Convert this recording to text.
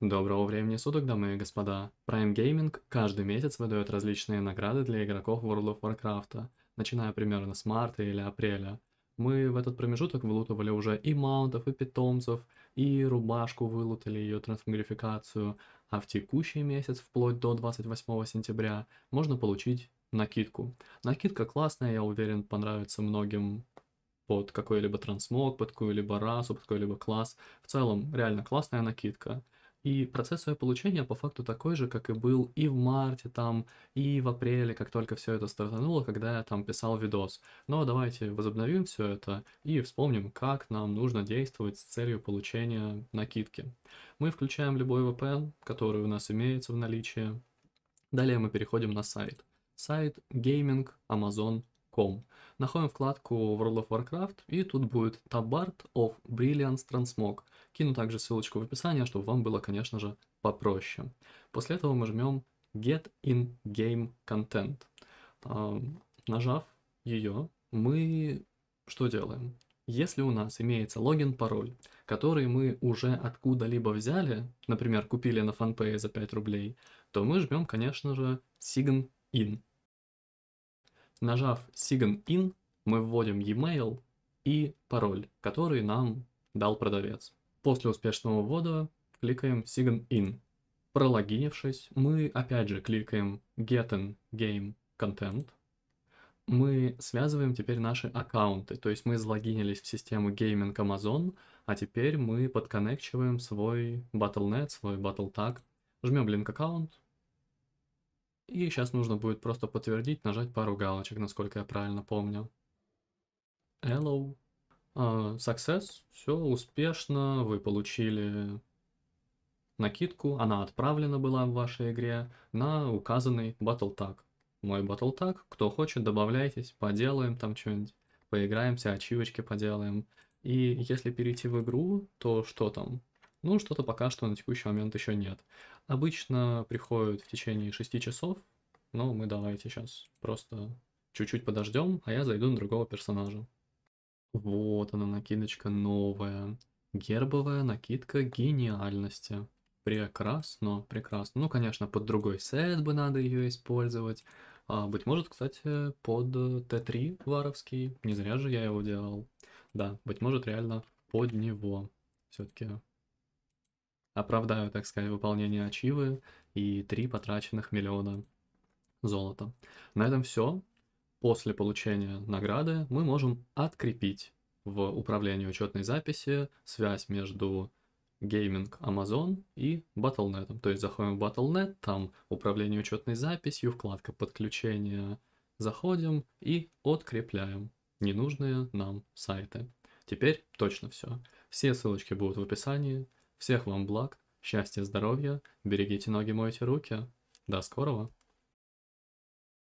Доброго времени суток, дамы и господа. Prime Gaming каждый месяц выдает различные награды для игроков World of Warcraft, начиная примерно с марта или апреля. Мы в этот промежуток вылутывали уже и маунтов, и питомцев, и рубашку вылутали, ее трансмогрификацию, а в текущий месяц, вплоть до 28 сентября, можно получить накидку. Накидка классная, я уверен, понравится многим под какой-либо трансмог, под какую-либо расу, под какой-либо класс. В целом, реально классная накидка. И процесс ее получения по факту такой же, как и был и в марте, там, и в апреле, как только все это стартануло, когда я там писал видос. Но давайте возобновим все это и вспомним, как нам нужно действовать с целью получения накидки. Мы включаем любой VPN, который у нас имеется в наличии. Далее мы переходим на сайт. Сайт gaming Amazon Находим вкладку World of Warcraft, и тут будет Tabard of Brilliance Transmog. Кину также ссылочку в описании, чтобы вам было, конечно же, попроще. После этого мы жмем Get in Game Content. Нажав ее, мы что делаем? Если у нас имеется логин-пароль, который мы уже откуда-либо взяли, например, купили на фанпее за 5 рублей, то мы жмем, конечно же, Sign In. Нажав Sign In, мы вводим e-mail и пароль, который нам дал продавец. После успешного ввода кликаем Sign In. Прологинившись, мы опять же кликаем Get in Game Content. Мы связываем теперь наши аккаунты, то есть мы залогинились в систему Gaming Amazon, а теперь мы подконнекчиваем свой Battle.net, свой BattleTag. Жмем Link Account, и сейчас нужно будет просто подтвердить, нажать пару галочек, насколько я правильно помню. Hello. А, success, все успешно, вы получили накидку, она отправлена была в вашей игре на указанный Battle Tag. Мой Battle Tag, кто хочет, добавляйтесь, поделаем там что-нибудь, поиграемся, ачивочки поделаем. И если перейти в игру, то что там? Ну, что-то пока что на текущий момент еще нет. Обычно приходят в течение 6 часов, но мы давайте сейчас просто чуть-чуть подождем, а я зайду на другого персонажа. Вот она, накидочка новая. Гербовая накидка гениальности. Прекрасно, прекрасно. Ну, конечно, под другой сет бы надо ее использовать. А, быть может, кстати, под э, Т3 варовский. Не зря же я его делал. Да, быть может, реально под него. Все-таки оправдаю, так сказать, выполнение ачивы и 3 потраченных миллиона золота. На этом все после получения награды мы можем открепить в управлении учетной записи связь между Gaming Amazon и Battle.net. То есть заходим в Battle.net, там управление учетной записью, вкладка подключения, заходим и открепляем ненужные нам сайты. Теперь точно все. Все ссылочки будут в описании. Всех вам благ, счастья, здоровья, берегите ноги, мойте руки. До скорого!